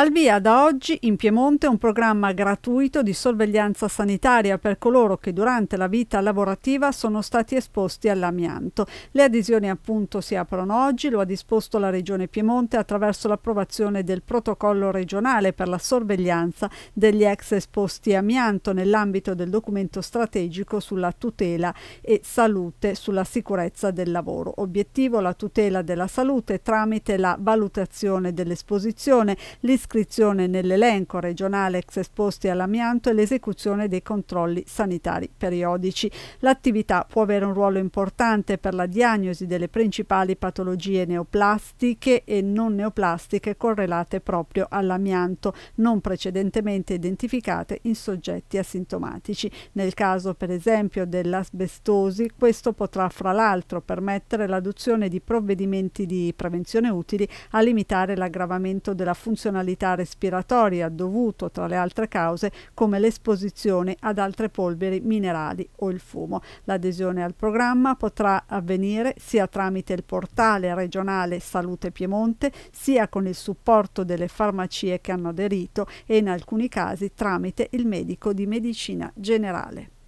Al via da oggi in Piemonte un programma gratuito di sorveglianza sanitaria per coloro che durante la vita lavorativa sono stati esposti all'amianto. Le adesioni appunto si aprono oggi, lo ha disposto la Regione Piemonte attraverso l'approvazione del protocollo regionale per la sorveglianza degli ex esposti amianto nell'ambito del documento strategico sulla tutela e salute sulla sicurezza del lavoro. Obiettivo la tutela della salute tramite la valutazione dell'esposizione, l'iscrizione l'iscrizione nell'elenco regionale ex esposti all'amianto e l'esecuzione dei controlli sanitari periodici. L'attività può avere un ruolo importante per la diagnosi delle principali patologie neoplastiche e non neoplastiche correlate proprio all'amianto, non precedentemente identificate in soggetti asintomatici. Nel caso per esempio dell'asbestosi, questo potrà fra l'altro permettere l'adozione di provvedimenti di prevenzione utili a limitare l'aggravamento della funzionalità mortalità respiratoria dovuto, tra le altre cause, come l'esposizione ad altre polveri minerali o il fumo. L'adesione al programma potrà avvenire sia tramite il portale regionale Salute Piemonte, sia con il supporto delle farmacie che hanno aderito e in alcuni casi tramite il medico di medicina generale.